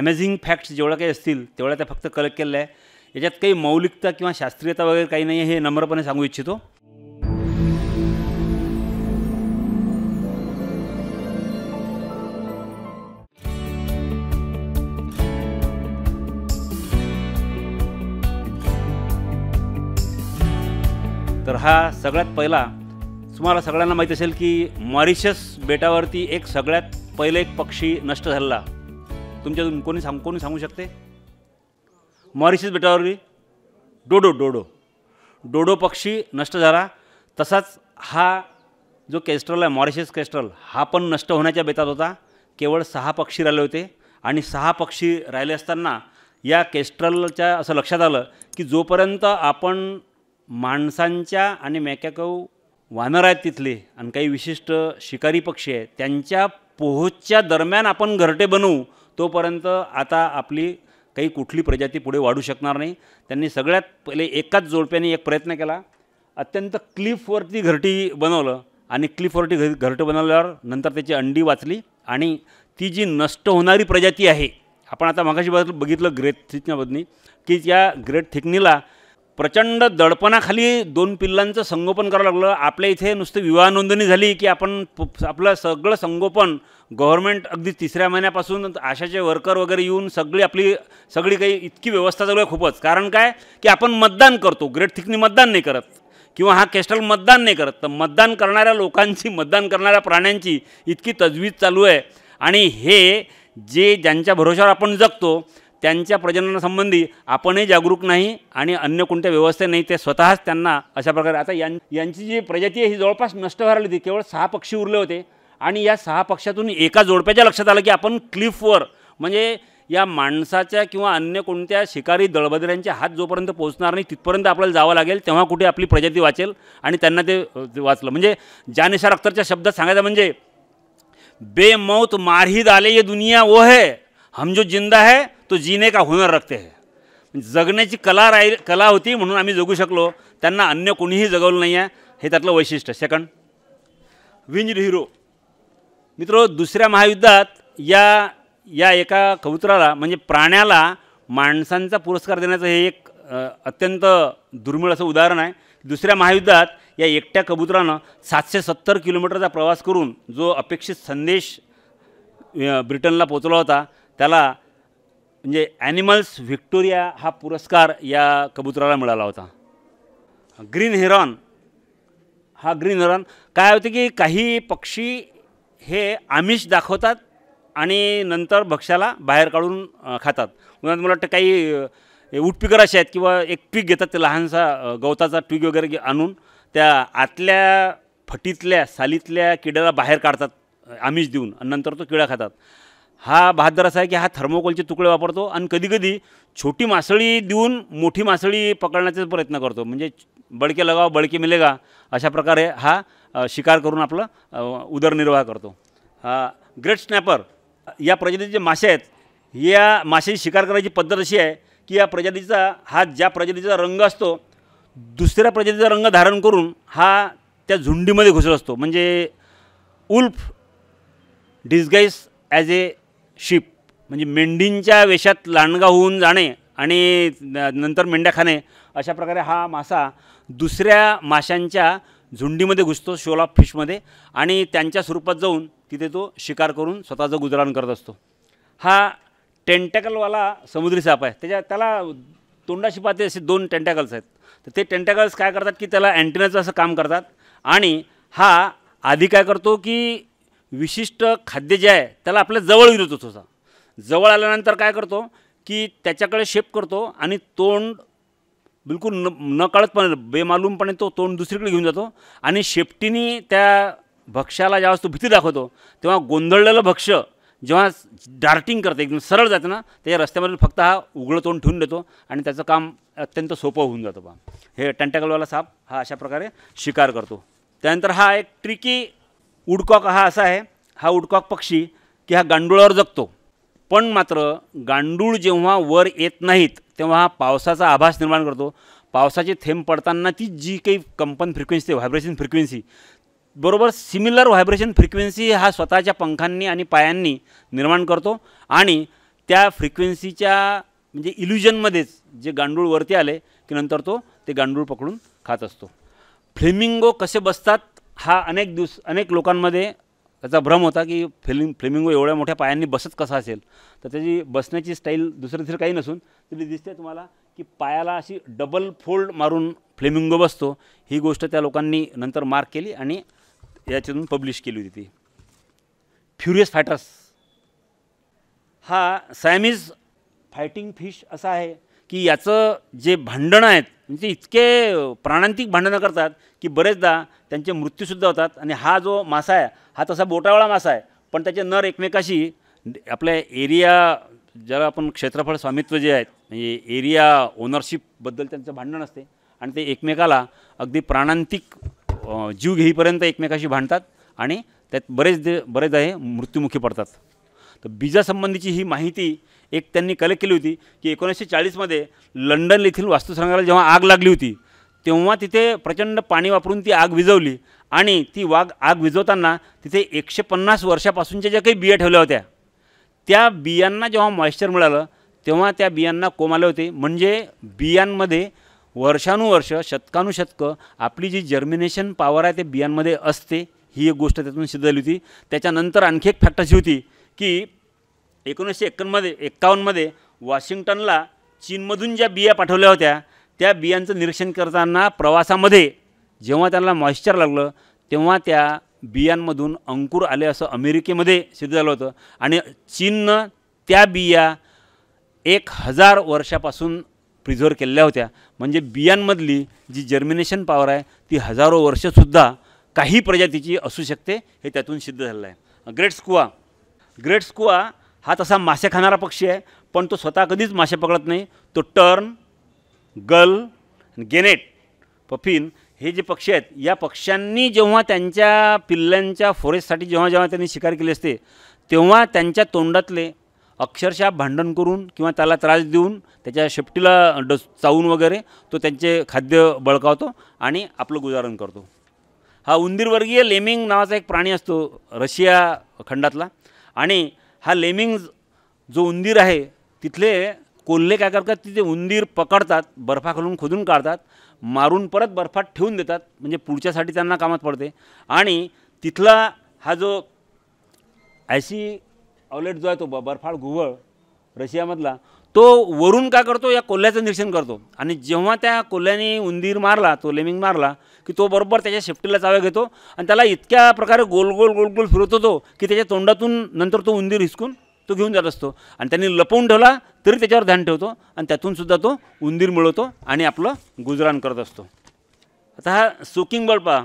amazing facts जेवढ्या काही असतील तेवढ्या त्या फक्त कलेक्ट केलेल्या आहे याच्यात काही मौलिकता किंवा शास्त्रीयता वगैरे काही नाही हे नम्रपणे सांगू इच्छितो तर हा सगळ्यात पहिला तुम्हाला सगळ्यांना माहीत असेल की मॉरिशस बेटावरती एक सगळ्यात पहिले एक पक्षी नष्ट झाला तुमच्यातून कोणी सांग कोणी सांगू शकते मॉरिशस बेटावरली डोडो डोडो डोडो पक्षी नष्ट झाला तसाच हा जो केस्ट्रल आहे मॉरिशस केस्ट्रल हा पण नष्ट होण्याच्या बेतात होता केवळ सहा पक्षी राहिले होते आणि सहा पक्षी राहिले असताना या केस्ट्रलच्या असं लक्षात आलं की जोपर्यंत आपण माणसांच्या आणि मॅकॅकव वानर आहेत तिथले आणि काही विशिष्ट शिकारी पक्षी आहेत त्यांच्या पोहोचच्या दरम्यान आपण घरटे बनवू तोपर्यंत आता आपली काही कुठली प्रजाती पुढे वाढू शकणार नाही त्यांनी सगळ्यात पहिले एकाच जोडप्याने एक प्रयत्न केला अत्यंत क्लिफवरती घरटी बनवलं आणि क्लिफवरती घर घरटं बनवल्यावर नंतर त्याची अंडी वाचली आणि ती जी नष्ट होणारी प्रजाती आहे आपण आता मागाशी बघितलं ग्रेट थिकण्याबद्दल की त्या ग्रेट थिकनीला प्रचंड दडपणाखाली दोन पिल्लांचं संगोपन करावं लागलं आपल्या इथे नुसतं विवाह नोंदणी झाली की आपण आपलं सगळं संगोपन गव्हर्मेंट अगदी तिसऱ्या महिन्यापासून आशाचे वर्कर वगैरे येऊन सगळी आपली सगळी काही इतकी व्यवस्था चालू आहे खूपच कारण काय की आपण मतदान करतो ग्रेट थिकनी मतदान नाही करत किंवा हा केस्टल मतदान नाही करत तर मतदान करणाऱ्या लोकांची मतदान करणाऱ्या प्राण्यांची इतकी तजवीज चालू आहे आणि हे जे ज्यांच्या भरोश्यावर आपण जगतो त्यांच्या प्रजननासंबंधी आपणही जागरूक नाही आणि अन्य कोणत्या व्यवस्था नाही ते स्वतःच त्यांना अशा प्रकारे आता यां यांची जी प्रजाती आहे ही जवळपास नष्ट व्हायला होती केवळ सहा पक्षी उरले होते आणि या सहा पक्षातून एका जोडप्याच्या लक्षात आलं की आपण क्लिफवर म्हणजे या माणसाच्या किंवा अन्य कोणत्या शिकारी दळबदऱ्यांच्या हात जोपर्यंत पोहोचणार नाही तिथपर्यंत आपल्याला जावं लागेल तेव्हा कुठे आपली प्रजाती वाचेल आणि त्यांना ते वाचलं म्हणजे जानेशार अख्तरच्या शब्दात सांगायचं म्हणजे बेमौत मारहीद आले ये दुनिया वो है हम जो जिंदा है तो जीने का हुनर रखते है जगण्याची कला राही कला होती म्हणून आम्ही जगू शकलो त्यांना अन्य कोणीही जगवलं नाही आहे हे त्यातलं वैशिष्ट्य सेकंड विंज हिरो मित्रो दुसऱ्या महायुद्धात या या एका कबुतराला म्हणजे प्राण्याला माणसांचा पुरस्कार देण्याचं हे एक अत्यंत दुर्मिळ असं उदाहरण आहे दुसऱ्या महायुद्धात या एकट्या कबुतरानं सातशे सत्तर किलोमीटरचा प्रवास करून जो अपेक्षित संदेश ब्रिटनला पोचला होता त्याला म्हणजे ॲनिमल्स व्हिक्टोरिया हा पुरस्कार या कबुतराला मिळाला होता ग्रीन हेरॉन हा ग्रीन हेरॉन काय होते की काही पक्षी हे आमिष दाखवतात आणि नंतर भक्ष्याला बाहेर काढून खातात मला वाटतं काही उठपिकर असे आहेत किंवा एक पीक घेतात ते लहानसा गवताचा पीक वगैरे आणून त्या आतल्या फटीतल्या सालीतल्या किड्याला बाहेर काढतात आमिष देऊन आणि नंतर तो किडा खातात हा बहादर असा आहे की हा थर्मोकोलचे तुकडे वापरतो आणि कधीकधी छोटी मासळी देऊन मोठी मासळी पकडण्याचा प्रयत्न करतो म्हणजे बडके लगाव बडके मिलेगा अशा प्रकारे हा शिकार करून आपला उदरनिर्वाह करतो ग्रेट स्नॅपर या प्रजातीचे मासे आहेत या मासे शिकार करायची पद्धत अशी आहे की या प्रजातीचा हा ज्या प्रजातीचा रंग असतो दुसऱ्या प्रजातीचा रंग धारण करून हा त्या झुंडीमध्ये घुसत असतो म्हणजे wolf disguise as a sheep म्हणजे मेंढींच्या वेशात लांडगा होऊन जाणे आणि नंतर मेंढ्या खाणे अशा प्रकारे हा मासा दुसऱ्या माशांच्या झुंडीमध्ये घुसतो शोला फिशमध्ये आणि त्यांच्या स्वरूपात जाऊन तिथे तो शिकार करून स्वतःचं गुजराण करत असतो हा टेंटॅकलवाला समुद्री साप आहे त्याच्या त्याला तोंडाशी पाते असे दोन टेंटॅकल्स आहेत तर ते टेंटॅकल्स काय करतात की त्याला अँटिनाचं असं काम करतात आणि हा आधी काय करतो की विशिष्ट खाद्य जे आहे त्याला आपल्या जवळ देतो तोसा जवळ आल्यानंतर काय करतो की त्याच्याकडे शेप करतो आणि तोंड बिलकुल न न बेमालूमपणे तो तोंड दुसरीकडे घेऊन जातो आणि शेपटीने त्या भक्ष्याला ज्यावेळेस तो भीती दाखवतो तेव्हा गोंधळलेलं भक्ष जेव्हा डार्टिंग करतं एकदम सरळ जातं ना त्याच्या रस्त्यामध्ये फक्त हा उघडं तोंड ठेवून देतो आणि त्याचं काम अत्यंत सोपं होऊन जातं बा हे टंटॅकलवाला साप हा अशा प्रकारे शिकार करतो त्यानंतर हा एक ट्रिकी उडकॉक हा असा आहे हा उडकॉक पक्षी की हा गांडुळावर जगतो पण मात्र गांडूळ जेव्हा वर येत नाहीत तेव्हा हा पावसाचा आभास निर्माण करतो पावसाचे थेंब पडताना ती जी काही कंपन फ्रिक्वेन्सी व्हायब्रेशन फ्रिक्वेन्सी बरोबर सिमिलर व्हायब्रेशन फ्रिक्वेन्सी हा स्वतःच्या पंखांनी आणि पायांनी निर्माण करतो आणि त्या फ्रिक्वेन्सीच्या म्हणजे इल्युजनमध्येच जे गांडूळ वरती आले की नंतर तो ते गांडूळ पकडून खात असतो फ्लेमिंगो कसे बसतात हा अनेक दिवस अनेक लोकांमध्ये त्याचा भ्रम होता की फ्लेमिंग फ्लेमिंगो एवढ्या मोठ्या पायांनी बसत कसा असेल तर त्याची बसण्याची स्टाईल दुसरं दुसरं काही नसून तरी दिसते तुम्हाला की पायाला अशी डबल फोल्ड मारून फ्लेमिंगो बसतो ही गोष्ट त्या लोकांनी नंतर मार्क केली आणि याच्यातून पब्लिश केली होती ती फ्युरियस फायटर्स हा सायमीज फायटिंग फिश असा आहे की याचं जे भांडणं आहेत म्हणजे ते इतके प्राणांतिक भांडणं करतात की बरेचदा त्यांचे मृत्यूसुद्धा होतात आणि हा जो मासा आहे हा तसा बोटावळा मासा आहे पण त्याचे नर एकमेकाशी आपल्या एरिया ज्याला आपण क्षेत्रफळ स्वामित्व जे आहेत म्हणजे एरिया ओनरशिपबद्दल त्यांचं भांडण असते आणि ते एकमेकाला अगदी प्राणांतिक जीव घेईपर्यंत एकमेकाशी भांडतात आणि त्यात बरेच दे बरेच आहे मृत्युमुखी पडतात तर बीजासंबंधीची ही माहिती एक त्यांनी कलेक्ट केली होती की एकोणीसशे चाळीसमध्ये लंडन येथील वास्तुसंग्रहाला जेव्हा आग लागली होती तेव्हा तिथे प्रचंड पाणी वापरून ती आग विझवली आणि ती वाघ आग विझवताना तिथे एकशे पन्नास वर्षापासूनच्या ज्या काही बिया ठेवल्या होत्या त्या बियांना जेव्हा मॉइश्चर मिळालं तेव्हा त्या बियांना कोम आले होते म्हणजे बियांमध्ये वर्षानुवर्ष शतकानुशतकं आपली जी जर्मिनेशन पॉवर आहे ते बियांमध्ये असते ही एक गोष्ट त्यातून सिद्ध झाली होती त्याच्यानंतर आणखी एक अशी होती की एकोणीसशे एक्कावन्नमध्ये एक्कावन्नमध्ये वॉशिंग्टनला चीनमधून ज्या बिया पाठवल्या होत्या त्या बियांचं निरीक्षण करताना प्रवासामध्ये जेव्हा त्यांना मॉइश्चर लागलं तेव्हा त्या बियांमधून अंकुर आले असं अमेरिकेमध्ये सिद्ध झालं होतं आणि चीननं त्या बिया एक हजार वर्षापासून प्रिझर्व केल्या होत्या म्हणजे बियांमधली जी जर्मिनेशन पॉवर आहे ती हजारो वर्षसुद्धा काही प्रजातीची असू शकते हे त्यातून सिद्ध झालं आहे ग्रेट स्कुआ ग्रेट स्कुआ हा तसा मासे खाणारा पक्षी आहे पण तो स्वतः कधीच मासे पकडत नाही तो टर्न गल गेनेट पफिन हे जे पक्षी आहेत या पक्ष्यांनी जेव्हा त्यांच्या पिल्ल्यांच्या फॉरेस्टसाठी जेव्हा जेव्हा त्यांनी शिकार केली असते तेव्हा त्यांच्या तोंडातले अक्षरशः भांडण करून किंवा त्याला त्रास देऊन त्याच्या शेपटीला डस चावून वगैरे तो त्यांचे खाद्य बळकावतो आणि आपलं गुजारण करतो हा उंदीरवर्गीय लेमिंग नावाचा एक प्राणी असतो रशिया खंडातला आणि हा लेमिंग जो उंदीर आहे तिथले कोल्हे काय करतात तिथे उंदीर पकडतात बर्फाखालून खोदून काढतात मारून परत बर्फात ठेवून देतात म्हणजे पुढच्यासाठी त्यांना कामात पडते आणि तिथला हा जो ॲसी ऑलेट जो आहे तो ब बर्फाळ घुवळ रशियामधला तो वरून काय करतो या कोल्ह्याचं निरीक्षण करतो आणि जेव्हा त्या कोल्ह्याने उंदीर मारला तो लेमिंग मारला की तो बरोबर त्याच्या शेफ्टीला चाव्या घेतो आणि त्याला इतक्या प्रकारे गोल गोल गोल गोल फिरत होतो की त्याच्या तोंडातून नंतर तो उंदीर हिसकून तो घेऊन जात असतो आणि त्यांनी लपवून ठेवला तरी त्याच्यावर ध्यान ठेवतो आणि त्यातूनसुद्धा तो उंदीर मिळवतो आणि आपलं गुजराण करत असतो आता हा सुकिंग बळपा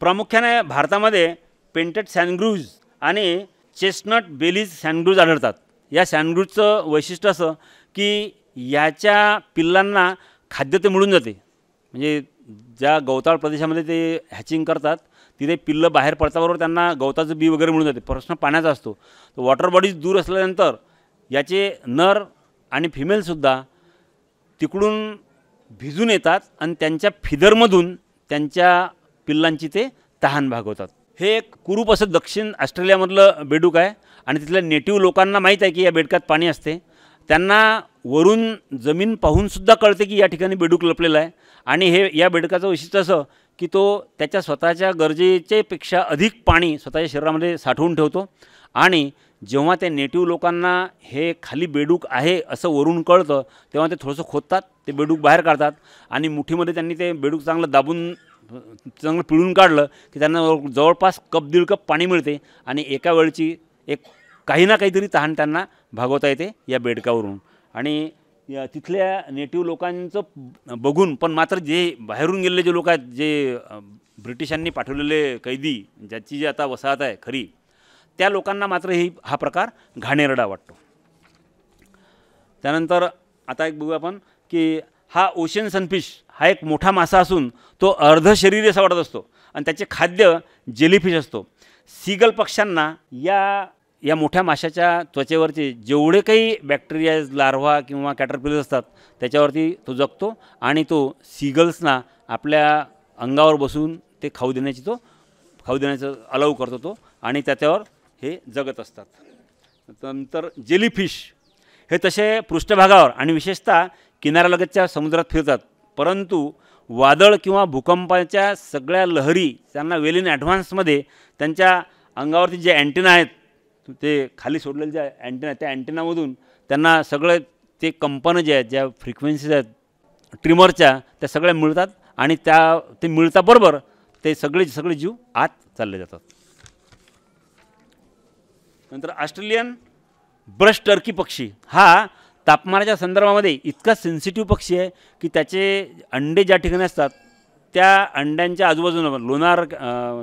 प्रामुख्याने भारतामध्ये पेंटेड सँडग्रूज आणि चेस्टनट बेलीज सँडग्रूज आढळतात या सँडग्रूजचं वैशिष्ट्य असं की याच्या पिल्लांना खाद्य ते मिळून जाते म्हणजे ज्या गवताळ प्रदेशामध्ये ते हॅचिंग करतात तिथे पिल्लं बाहेर पडताबरोबर त्यांना गवताचं बी वगैरे मिळून जाते प्रश्न पाण्याचा असतो तर वॉटर बॉडीज दूर असल्यानंतर याचे नर आणि फिमेलसुद्धा तिकडून भिजून येतात आणि त्यांच्या फिदरमधून त्यांच्या पिल्लांची ते तहान भागवतात हे एक कुरूप असं दक्षिण ऑस्ट्रेलियामधलं बेडूक आहे आणि तिथल्या नेटिव्ह लोकांना माहीत आहे की या बेडकात पाणी असते त्यांना वरून जमीन पाहूनसुद्धा कळते की या ठिकाणी बेडूक लपलेलं आहे आणि हे या बेडकाचं वैशिष्ट्य असं की तो त्याच्या स्वतःच्या गरजेच्यापेक्षा अधिक पाणी स्वतःच्या शरीरामध्ये साठवून ठेवतो आणि जेव्हा ते नेटिव्ह लोकांना हे खाली बेडूक आहे असं वरून कळतं तेव्हा ते थोडंसं खोदतात ते बेडूक बाहेर काढतात आणि मुठीमध्ये त्यांनी ते बेडूक चांगलं दाबून चांगलं पिळून काढलं की त्यांना जवळपास कप दीड कप पाणी मिळते आणि एका वेळची एक काही ना काहीतरी तहान त्यांना भागवता येते या बेडकावरून आणि तिथल्या नेटिव्ह लोकांचं बघून पण मात्र जे बाहेरून गेलेले जे लोक आहेत जे ब्रिटिशांनी पाठवलेले कैदी ज्याची जी आता वसाहत आहे खरी त्या लोकांना मात्र ही हा प्रकार घाणेरडा वाटतो त्यानंतर आता एक बघू आपण की हा ओशन सनफिश हा एक मोठा मासा असून तो शरीर असा वाटत असतो आणि त्याचे खाद्य जेलीफिश असतो सीगल पक्ष्यांना या या मोठ्या माशाच्या त्वचेवरती जेवढे काही बॅक्टेरियाज लार्व्हा किंवा कॅटरपिलर्स असतात त्याच्यावरती तो जगतो आणि तो सीगल्सना आपल्या अंगावर बसून ते खाऊ देण्याची तो खाऊ देण्याचं अलाऊ करतो तो आणि त्याच्यावर हे जगत असतात नंतर जेलीफिश हे तसे पृष्ठभागावर आणि विशेषतः किनाऱ्यालगतच्या समुद्रात फिरतात परंतु वादळ किंवा भूकंपाच्या सगळ्या लहरी त्यांना वेल इन ॲडव्हान्समध्ये त्यांच्या अंगावरती जे अँटिना आहेत ते खाली सोडलेले जे अँटेना त्या अँटेनामधून त्यांना सगळे ते कंपनं जे आहेत ज्या फ्रिक्वेन्सीज आहेत ट्रिमरच्या त्या सगळ्या मिळतात आणि त्या ते मिळताबरोबर ते सगळे सगळे जीव आत चालले जातात नंतर ऑस्ट्रेलियन ब्रश टर्की पक्षी हा तापमानाच्या संदर्भामध्ये इतका सेन्सिटिव्ह पक्षी आहे की त्याचे अंडे ज्या ठिकाणी असतात त्या अंड्यांच्या आजूबाजूनं लोणार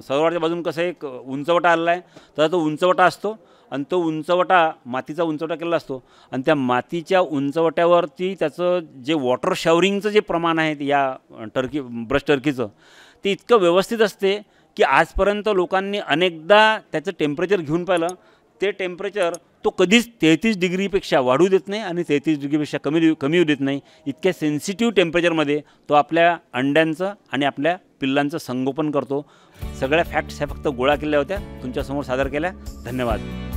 सरोवराच्या बाजून कसं एक उंचवटा आलेला आहे तर तो उंचवटा असतो आणि तो उंचवटा मातीचा उंचवटा केलेला असतो आणि त्या मातीच्या उंचवट्यावरती त्याचं जे वॉटर शॉवरिंगचं जे प्रमाण आहे या टर्की ब्रश टर्कीचं ते इतकं व्यवस्थित असते की आजपर्यंत लोकांनी अनेकदा त्याचं टेम्परेचर घेऊन पाहिलं ते टेम्परेचर तो कधीच तेहतीस डिग्रीपेक्षा वाढू देत नाही आणि तेहतीस डिग्रीपेक्षा कमी कमी होऊ देत नाही इतक्या सेन्सिटिव्ह टेम्परेचरमध्ये तो आपल्या अंड्यांचं आणि आपल्या पिल्लांचं संगोपन करतो सगळ्या फॅक्ट्स ह्या फक्त गोळा केल्या होत्या तुमच्यासमोर सादर केल्या धन्यवाद